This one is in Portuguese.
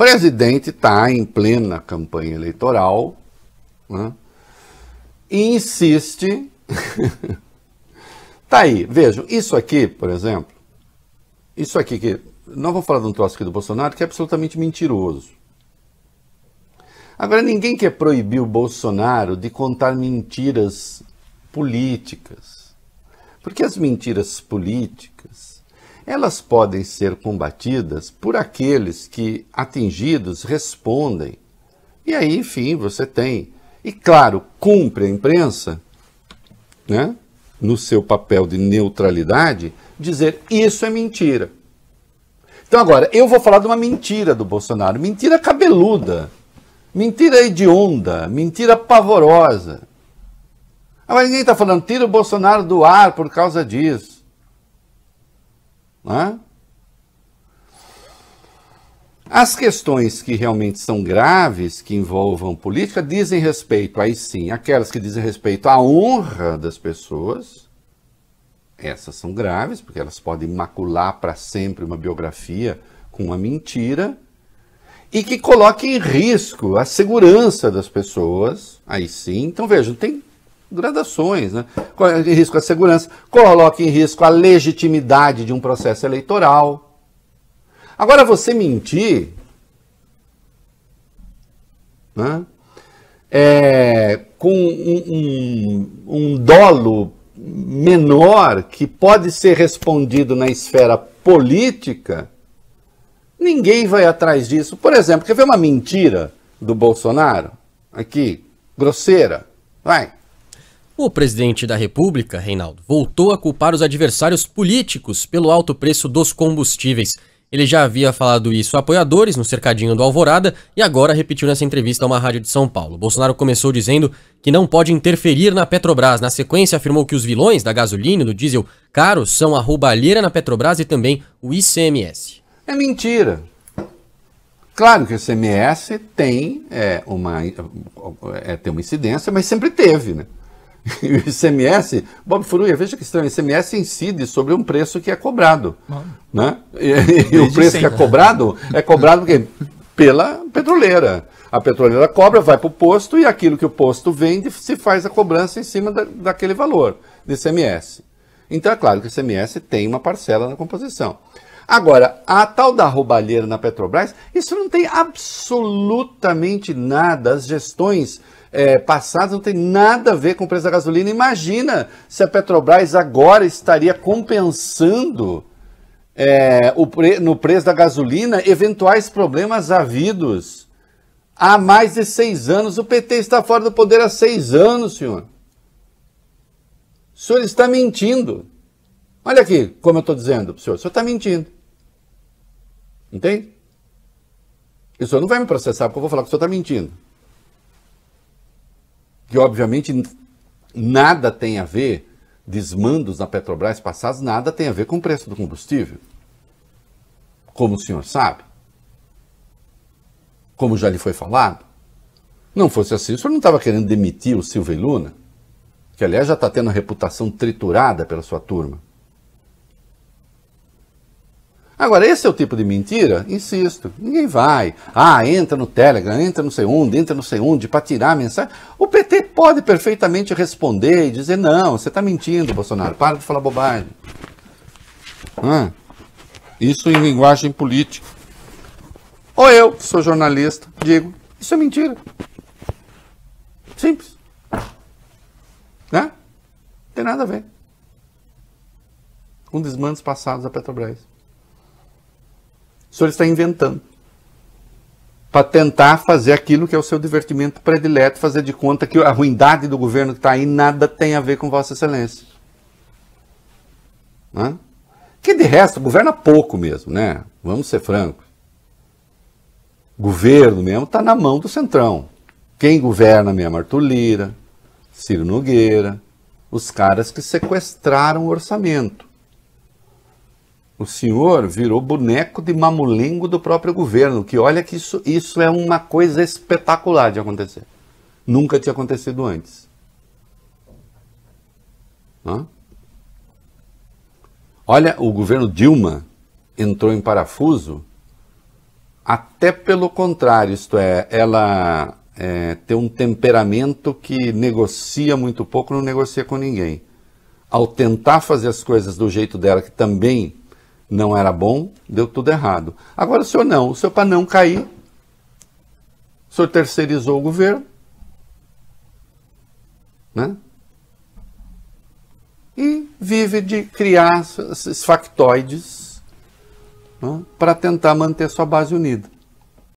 presidente está em plena campanha eleitoral né, e insiste. tá aí, vejam, isso aqui, por exemplo, isso aqui que. Não vou falar de um troço aqui do Bolsonaro que é absolutamente mentiroso. Agora, ninguém quer proibir o Bolsonaro de contar mentiras políticas. Porque as mentiras políticas elas podem ser combatidas por aqueles que, atingidos, respondem. E aí, enfim, você tem. E claro, cumpre a imprensa, né, no seu papel de neutralidade, dizer isso é mentira. Então agora, eu vou falar de uma mentira do Bolsonaro, mentira cabeluda, mentira hedionda, mentira pavorosa. mas ninguém está falando, tira o Bolsonaro do ar por causa disso. Né? As questões que realmente são graves, que envolvam política, dizem respeito, aí sim, aquelas que dizem respeito à honra das pessoas, essas são graves, porque elas podem macular para sempre uma biografia com uma mentira, e que coloque em risco a segurança das pessoas, aí sim. Então vejam, tem gradações, né? em risco a segurança, coloca em risco a legitimidade de um processo eleitoral. Agora, você mentir né? é, com um, um, um dolo menor que pode ser respondido na esfera política, ninguém vai atrás disso. Por exemplo, quer ver uma mentira do Bolsonaro? Aqui, grosseira. Vai, o presidente da República, Reinaldo, voltou a culpar os adversários políticos pelo alto preço dos combustíveis. Ele já havia falado isso a apoiadores no cercadinho do Alvorada e agora repetiu nessa entrevista a uma rádio de São Paulo. Bolsonaro começou dizendo que não pode interferir na Petrobras. Na sequência, afirmou que os vilões da gasolina e do diesel caros são a roubalheira na Petrobras e também o ICMS. É mentira. Claro que o ICMS tem, é, uma, é, é, tem uma incidência, mas sempre teve, né? E o ICMS, Bob Furuia, veja que estranho, o ICMS incide sobre um preço que é cobrado. né? E, e o preço que é cobrado é cobrado pela petroleira. A petroleira cobra, vai para o posto e aquilo que o posto vende se faz a cobrança em cima da, daquele valor de ICMS. Então é claro que o ICMS tem uma parcela na composição. Agora, a tal da roubalheira na Petrobras, isso não tem absolutamente nada. As gestões é, passadas não tem nada a ver com o preço da gasolina. Imagina se a Petrobras agora estaria compensando é, pre no preço da gasolina eventuais problemas havidos. Há mais de seis anos, o PT está fora do poder há seis anos, senhor. O senhor está mentindo. Olha aqui como eu estou dizendo para o senhor. O senhor está mentindo. Entende? E o senhor não vai me processar, porque eu vou falar que o senhor está mentindo. Que, obviamente, nada tem a ver, desmandos na Petrobras passados, nada tem a ver com o preço do combustível. Como o senhor sabe. Como já lhe foi falado. Não fosse assim, o senhor não estava querendo demitir o Silvio Luna? Que, aliás, já está tendo a reputação triturada pela sua turma. Agora, esse é o tipo de mentira, insisto, ninguém vai. Ah, entra no Telegram, entra no sei onde, entra no sei onde, para tirar a mensagem. O PT pode perfeitamente responder e dizer, não, você está mentindo, Bolsonaro, para de falar bobagem. Ah, isso em linguagem política. Ou eu, que sou jornalista, digo, isso é mentira. Simples. Né? Não tem nada a ver. Com desmandos passados da Petrobras. O senhor está inventando. Para tentar fazer aquilo que é o seu divertimento predileto, fazer de conta que a ruindade do governo que está aí nada tem a ver com Vossa Excelência. Né? Que de resto, governa é pouco mesmo, né? Vamos ser francos. Governo mesmo está na mão do Centrão. Quem governa mesmo? Arthur Lira, Ciro Nogueira, os caras que sequestraram o orçamento o senhor virou boneco de mamulengo do próprio governo, que olha que isso, isso é uma coisa espetacular de acontecer. Nunca tinha acontecido antes. Hã? Olha, o governo Dilma entrou em parafuso até pelo contrário, isto é, ela é, tem um temperamento que negocia muito pouco, não negocia com ninguém. Ao tentar fazer as coisas do jeito dela, que também não era bom, deu tudo errado. Agora o senhor não, o senhor para não cair, o senhor terceirizou o governo, né? E vive de criar esses factoides né? para tentar manter sua base unida.